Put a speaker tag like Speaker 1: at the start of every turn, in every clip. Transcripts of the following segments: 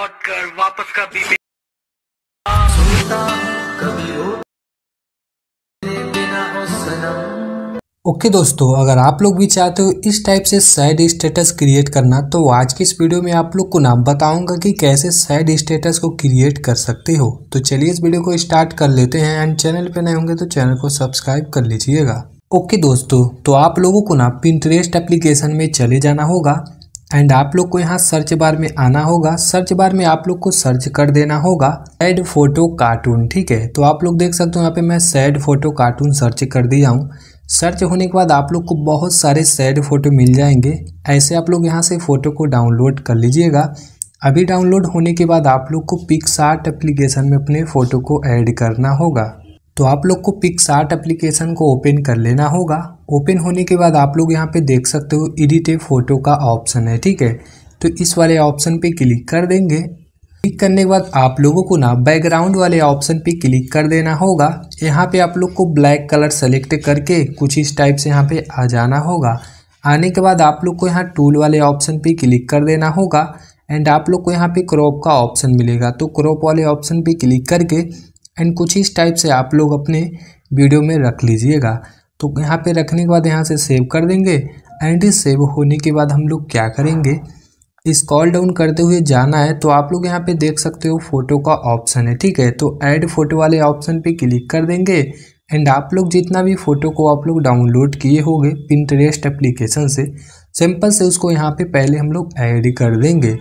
Speaker 1: लौट कर वापस कभी ओके okay दोस्तों अगर आप लोग भी चाहते हो इस टाइप से साइड स्टेटस क्रिएट करना तो आज की इस वीडियो में आप लोग को ना बताऊंगा कि कैसे सैड स्टेटस को क्रिएट कर सकते हो तो चलिए इस वीडियो को स्टार्ट कर लेते हैं एंड चैनल पे नए होंगे तो चैनल को सब्सक्राइब कर लीजिएगा ओके okay दोस्तों तो आप लोगों को ना पिंटरेस्ट एप्लीकेशन में चले जाना होगा एंड आप लोग को यहाँ सर्च बार में आना होगा सर्च बार में आप लोग को सर्च कर देना होगा सैड फोटो कार्टून ठीक है तो आप लोग देख सकते हो यहाँ पे मैं सैड फोटो कार्टून सर्च कर दिया हूँ सर्च होने के बाद आप लोग को बहुत सारे सैड फोटो मिल जाएंगे ऐसे आप लोग यहाँ से फ़ोटो को डाउनलोड कर लीजिएगा अभी डाउनलोड होने के बाद आप लोग को पिक्सार्ट एप्लीकेशन में अपने फ़ोटो को ऐड करना होगा तो आप लोग को पिकसार्ट एप्लीकेशन को ओपन कर लेना होगा ओपन होने के बाद आप लोग यहाँ पे देख सकते हो एडिटे फोटो का ऑप्शन है ठीक है तो इस वाले ऑप्शन पे क्लिक कर देंगे क्लिक करने के बाद आप लोगों को ना बैकग्राउंड वाले ऑप्शन पे क्लिक कर देना होगा यहाँ पे आप लोग को ब्लैक कलर सेलेक्ट करके कुछ इस टाइप से यहाँ पे आ जाना होगा आने के बाद आप लोग को यहाँ टूल वाले ऑप्शन पे क्लिक कर देना होगा एंड आप लोग को यहाँ पे क्रॉप का ऑप्शन मिलेगा तो क्रॉप वाले ऑप्शन पे क्लिक करके एंड कुछ इस टाइप से आप लोग अपने वीडियो में रख लीजिएगा तो यहाँ पे रखने के बाद यहाँ से सेव कर देंगे एंड सेव होने के बाद हम लोग क्या करेंगे इस कॉल डाउन करते हुए जाना है तो आप लोग यहाँ पे देख सकते हो फोटो का ऑप्शन है ठीक है तो ऐड फोटो वाले ऑप्शन पे क्लिक कर देंगे एंड आप लोग जितना भी फ़ोटो को आप लोग डाउनलोड किए होंगे पिंटरेस्ट एप्लीकेशन से सिंपल से उसको यहाँ पे पहले हम लोग ऐड कर देंगे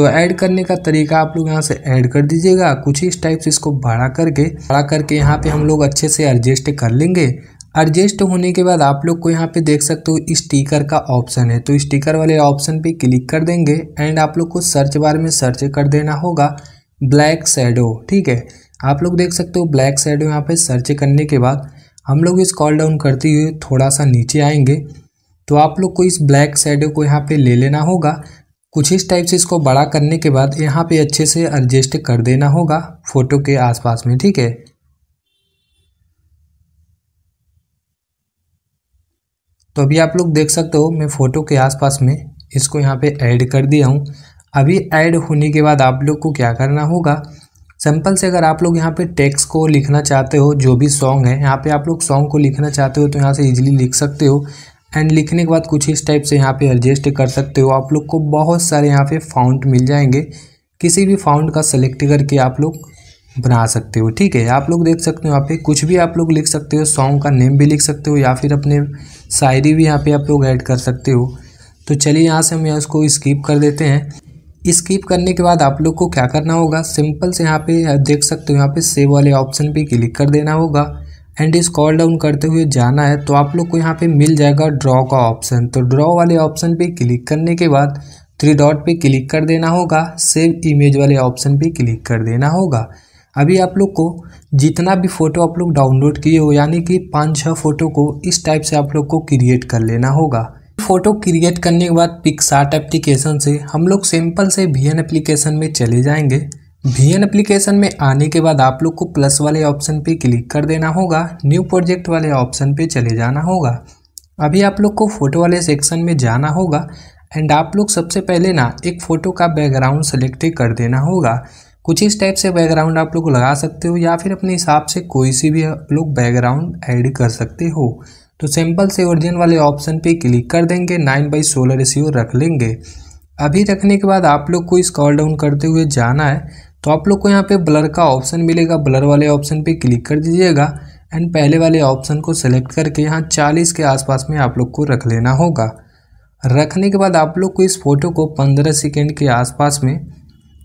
Speaker 1: तो ऐड करने का तरीका आप लोग यहाँ से ऐड कर दीजिएगा कुछ ही इस टाइप से इसको बड़ा करके बड़ा करके यहाँ पे हम लोग अच्छे से एडजस्ट कर लेंगे एडजस्ट होने के बाद आप लोग को यहाँ पे देख सकते हो स्टिकर का ऑप्शन है तो स्टिकर वाले ऑप्शन पे क्लिक कर देंगे एंड आप लोग को सर्च बार में सर्च कर देना होगा ब्लैक शेडो ठीक है आप लोग देख सकते हो ब्लैक शेडो यहाँ पे सर्च करने के बाद हम लोग इस कॉल डाउन करते हुए थोड़ा सा नीचे आएंगे तो आप लोग को इस ब्लैक शेडो को यहाँ पे ले लेना होगा कुछ इस टाइप से इसको बड़ा करने के बाद यहाँ पे अच्छे से एडजस्ट कर देना होगा फ़ोटो के आसपास में ठीक है तो अभी आप लोग देख सकते हो मैं फ़ोटो के आसपास में इसको यहाँ पे ऐड कर दिया हूँ अभी ऐड होने के बाद आप लोग को क्या करना होगा सिंपल से अगर आप लोग यहाँ पे टेक्स को लिखना चाहते हो जो भी सॉन्ग है यहाँ पे आप लोग सॉन्ग को लिखना चाहते हो तो यहाँ से इजीली लिख सकते हो एंड लिखने के बाद कुछ इस टाइप से यहाँ पे एडजस्ट कर सकते हो आप लोग को बहुत सारे यहाँ पे फाउंट मिल जाएंगे किसी भी फाउंट का सेलेक्ट करके आप लोग बना सकते हो ठीक है आप लोग देख सकते हो यहाँ पे कुछ भी आप लोग लिख सकते हो सॉन्ग का नेम भी लिख सकते हो या फिर अपने शायरी भी यहाँ पे आप लोग ऐड कर सकते हो तो चलिए यहाँ से हम यहाँ उसको स्किप कर देते हैं स्किप करने के बाद आप लोग को क्या करना होगा सिंपल से यहाँ पे देख सकते हो यहाँ पे सेव वाले ऑप्शन पे क्लिक कर देना होगा एंड इस कॉल डाउन करते हुए जाना है तो आप लोग को यहाँ पे मिल जाएगा ड्रॉ का ऑप्शन तो ड्रॉ वाले ऑप्शन पे क्लिक करने के बाद थ्री डॉट पे क्लिक कर देना होगा सेव इमेज वाले ऑप्शन पे क्लिक कर देना होगा अभी आप लोग को जितना भी फ़ोटो आप लोग डाउनलोड किए हो यानी कि पाँच छः फ़ोटो को इस टाइप से आप लोग को क्रिएट कर लेना होगा फ़ोटो क्रिएट करने के बाद पिक्सार्ट एप्लीकेशन से हम लोग सिंपल से वी एप्लीकेशन में चले जाएंगे वी एन एप्लीकेशन में आने के बाद आप लोग को प्लस वाले ऑप्शन पे क्लिक कर देना होगा न्यू प्रोजेक्ट वाले ऑप्शन पे चले जाना होगा अभी आप लोग को फ़ोटो वाले सेक्शन में जाना होगा एंड आप लोग सबसे पहले ना एक फ़ोटो का बैकग्राउंड सेलेक्ट कर देना होगा कुछ इस टाइप से बैकग्राउंड आप लोग लगा सकते हो या फिर अपने हिसाब से कोई सी भी आप लोग बैकग्राउंड ऐड कर सकते हो तो सिंपल से ओरिजिन वाले ऑप्शन पे क्लिक कर देंगे नाइन बाई सोलह रेशियो रख लेंगे अभी रखने के बाद आप लोग को स्कॉल डाउन करते हुए जाना है तो आप लोग को यहाँ पे ब्लर का ऑप्शन मिलेगा ब्लर वाले ऑप्शन पे क्लिक कर दीजिएगा एंड पहले वाले ऑप्शन को सेलेक्ट करके यहाँ 40 के आसपास में आप लोग को रख लेना होगा रखने के बाद आप लोग को इस फोटो को 15 सेकेंड के आसपास में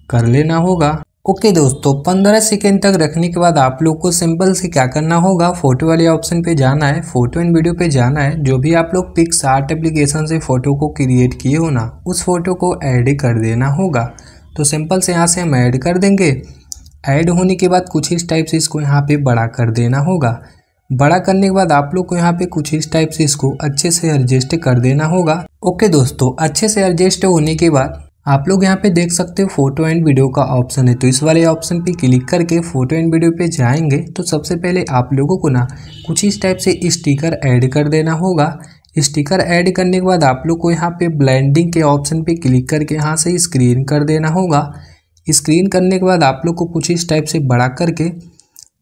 Speaker 1: कर लेना होगा ओके दोस्तों 15 सेकेंड तक रखने के बाद आप लोग को सिंपल से क्या करना होगा फोटो वाले ऑप्शन पे जाना है फोटो एंड वीडियो पे जाना है जो भी आप लोग पिक्स आर्ट एप्लीकेशन से फ़ोटो को क्रिएट किए हो ना उस फोटो को ऐड कर देना होगा तो सिंपल से यहाँ से हम ऐड कर देंगे ऐड होने के बाद कुछ इस टाइप से इसको यहाँ पे बड़ा कर देना होगा बड़ा करने के बाद आप लोग को यहाँ पे कुछ इस टाइप से इसको अच्छे से एडजस्ट कर देना होगा ओके दोस्तों अच्छे से एडजस्ट होने के बाद आप लोग यहाँ पे देख सकते हो फोटो एंड वीडियो का ऑप्शन है तो इस वाले ऑप्शन पे क्लिक करके फोटो एंड वीडियो पे जाएंगे तो सबसे पहले आप लोगों को ना कुछ इस टाइप से स्टिकर ऐड कर देना होगा स्टिकर ऐड करने के बाद आप लोग को यहाँ पे ब्लेंडिंग के ऑप्शन पे क्लिक करके यहाँ से स्क्रीन कर देना होगा स्क्रीन करने के बाद आप लोग को कुछ इस टाइप से बड़ा करके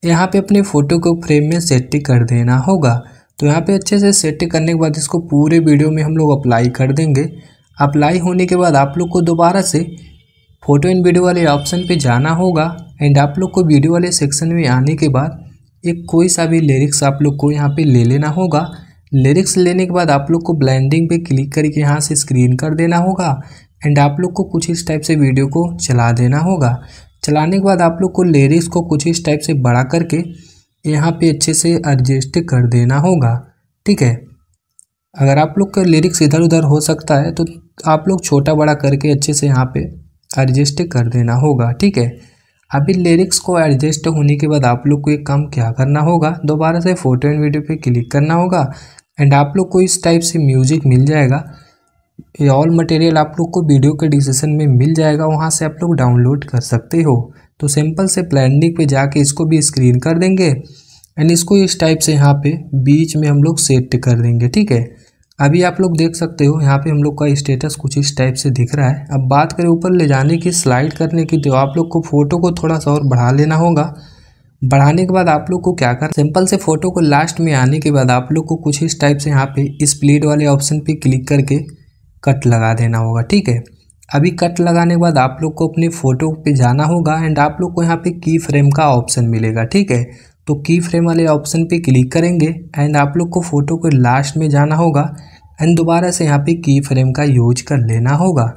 Speaker 1: यहाँ पे अपने फ़ोटो को फ्रेम में सेट कर देना होगा तो यहाँ पे अच्छे से सेट करने के बाद इसको पूरे वीडियो में हम लोग अप्लाई कर देंगे अप्लाई होने के बाद आप लोग को दोबारा से फ़ोटो एंड वीडियो वाले ऑप्शन पर जाना होगा एंड आप लोग को वीडियो वाले सेक्शन में आने के बाद एक कोई सा भी लिरिक्स आप लोग को यहाँ पर ले लेना होगा लिरिक्स लेने के बाद आप लोग को ब्लेंडिंग पे क्लिक करके यहाँ से स्क्रीन कर देना होगा एंड आप लोग को कुछ इस टाइप से वीडियो को चला देना होगा चलाने के बाद आप लोग को लिरिक्स को कुछ इस टाइप से बड़ा करके यहाँ पे अच्छे से एडजस्ट कर देना होगा ठीक है अगर आप लोग का लिरिक्स इधर उधर हो सकता है तो आप लोग छोटा बड़ा करके अच्छे से यहाँ पर एडजस्ट कर देना होगा ठीक है अभी लिरिक्स को एडजस्ट होने के बाद आप लोग को एक काम क्या करना होगा दोबारा से फोटो एंड वीडियो पे क्लिक करना होगा एंड आप लोग को इस टाइप से म्यूजिक मिल जाएगा ये ऑल मटेरियल आप लोग को वीडियो के डिस्क्रिप्शन में मिल जाएगा वहाँ से आप लोग डाउनलोड कर सकते हो तो सिंपल से प्लैंडिंग पे जाके इसको भी स्क्रीन कर देंगे एंड इसको इस टाइप से यहाँ पे बीच में हम लोग सेट कर देंगे ठीक है अभी आप लोग देख सकते हो यहाँ पे हम लोग का स्टेटस कुछ इस टाइप से दिख रहा है अब बात करें ऊपर ले जाने की स्लाइड करने की तो आप लोग को फ़ोटो को थोड़ा सा और बढ़ा लेना होगा बढ़ाने के बाद आप लोग को क्या करना सिंपल से फोटो को लास्ट में आने के बाद आप लोग को कुछ इस टाइप से यहाँ पे इस प्लेट वाले ऑप्शन पे क्लिक करके कट लगा देना होगा ठीक है अभी कट लगाने के बाद आप लोग को अपने फ़ोटो पे जाना होगा एंड आप लोग को यहाँ पे की फ्रेम का ऑप्शन मिलेगा ठीक है तो की फ्रेम वाले ऑप्शन पर क्लिक करेंगे एंड आप लोग को फ़ोटो को लास्ट में जाना होगा एंड दोबारा से यहाँ पर की फ्रेम का यूज कर लेना होगा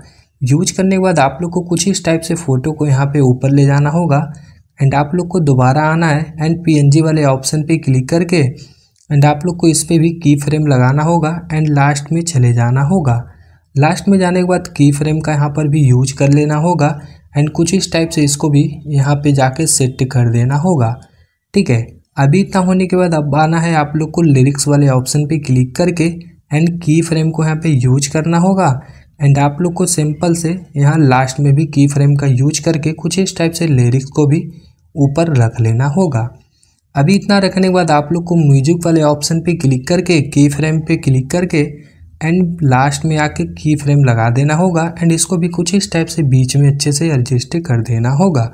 Speaker 1: यूज करने के बाद आप लोग को कुछ इस टाइप से फ़ोटो को यहाँ पर ऊपर ले जाना होगा एंड आप लोग को दोबारा आना है एंड पी वाले ऑप्शन पे क्लिक करके एंड आप लोग को इस पर भी की फ्रेम लगाना होगा एंड लास्ट में चले जाना होगा लास्ट में जाने के बाद की फ्रेम का यहाँ पर भी यूज कर लेना होगा एंड कुछ इस टाइप से इसको भी यहाँ पे जाके सेट कर देना होगा ठीक है अभी इतना होने के बाद अब आना है आप लोग को लिरिक्स वाले ऑप्शन पे क्लिक करके एंड की फ्रेम को यहाँ पे यूज करना होगा एंड आप लोग को सिंपल से यहाँ लास्ट में भी की फ्रेम का यूज करके कुछ इस टाइप से लिरिक्स को भी ऊपर रख लेना होगा अभी इतना रखने के बाद आप लोग को म्यूजिक वाले ऑप्शन पे क्लिक करके की फ्रेम पे क्लिक करके एंड लास्ट में आके की फ्रेम लगा देना होगा एंड इसको भी कुछ ही स्टेप से बीच में अच्छे से एडजस्ट कर देना होगा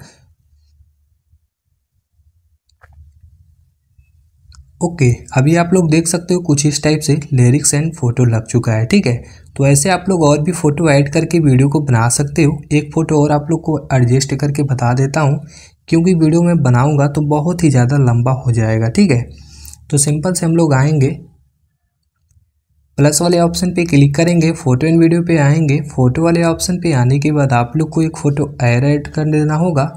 Speaker 1: ओके okay, अभी आप लोग देख सकते हो कुछ इस टाइप से लिरिक्स एंड फोटो लग चुका है ठीक है तो ऐसे आप लोग और भी फ़ोटो ऐड करके वीडियो को बना सकते हो एक फ़ोटो और आप लोग को एडजस्ट करके बता देता हूँ क्योंकि वीडियो मैं बनाऊंगा तो बहुत ही ज़्यादा लंबा हो जाएगा ठीक है तो सिंपल से हम लोग आएंगे प्लस वाले ऑप्शन पे क्लिक करेंगे फ़ोटो एंड वीडियो पे आएंगे फ़ोटो वाले ऑप्शन पे आने के बाद आप लोग को एक फ़ोटो ऐड ऐड कर देना होगा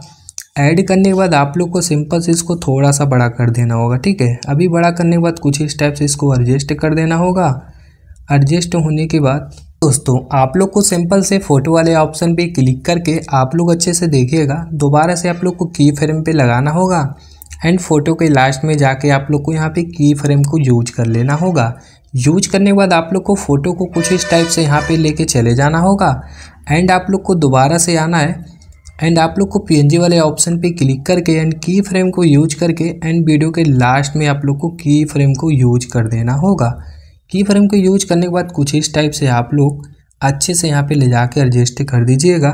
Speaker 1: ऐड करने के बाद आप लोग को सिंपल से इसको थोड़ा सा बड़ा कर देना होगा ठीक है अभी बड़ा करने के बाद कुछ स्टेप्स इसको एडजस्ट कर देना होगा एडजस्ट होने के बाद दोस्तों आप लोग को सिंपल से फोटो वाले ऑप्शन पे क्लिक करके आप लोग अच्छे से देखिएगा दोबारा से आप लोग को की फ्रेम पे लगाना होगा एंड फोटो के लास्ट में जाके आप लोग को यहाँ पे की फ्रेम को यूज कर लेना होगा यूज करने के बाद आप लोग को फ़ोटो को कुछ इस टाइप से यहाँ पे लेके चले जाना होगा एंड आप लोग को दोबारा से आना है एंड आप लोग को पी वाले ऑप्शन पर क्लिक करके एंड की फ्रेम को यूज करके एंड वीडियो के लास्ट में आप लोग को की फ्रेम को यूज कर देना होगा की फ्रेम को यूज करने के बाद कुछ इस टाइप से आप लोग अच्छे से यहाँ पे ले जाके एडजस्ट कर दीजिएगा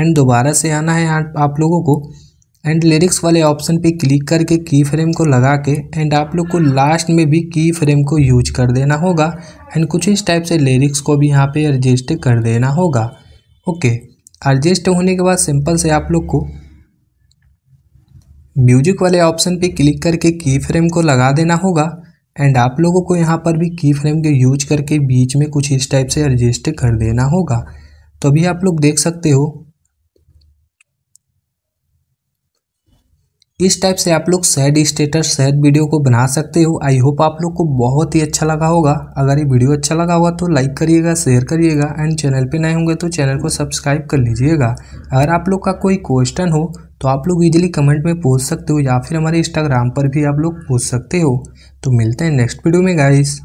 Speaker 1: एंड दोबारा से आना है यहाँ आप लोगों को एंड लिरिक्स वाले ऑप्शन पे क्लिक करके की फ्रेम को लगा के एंड आप लोग को लास्ट में भी की फ्रेम को यूज कर देना होगा एंड कुछ इस टाइप से लिरिक्स को भी यहाँ पे एडजस्ट कर देना होगा ओके एडजस्ट होने के बाद सिंपल से आप लोग को म्यूजिक वाले ऑप्शन पे क्लिक करके की फ्रेम को लगा देना होगा एंड आप लोगों को यहाँ पर भी की फ्रेम के यूज करके बीच में कुछ इस टाइप से एडजस्ट कर देना होगा तो अभी आप लोग देख सकते हो इस टाइप से आप लोग सैड स्टेटस सैड वीडियो को बना सकते हो आई होप आप लोग को बहुत ही अच्छा लगा होगा अगर ये वीडियो अच्छा लगा होगा तो लाइक करिएगा शेयर करिएगा एंड चैनल पे नए होंगे तो चैनल को सब्सक्राइब कर लीजिएगा अगर आप लोग का कोई क्वेश्चन हो तो आप लोग इजीली कमेंट में पूछ सकते हो या फिर हमारे इंस्टाग्राम पर भी आप लोग पूछ सकते हो तो मिलते हैं नेक्स्ट वीडियो में गाइस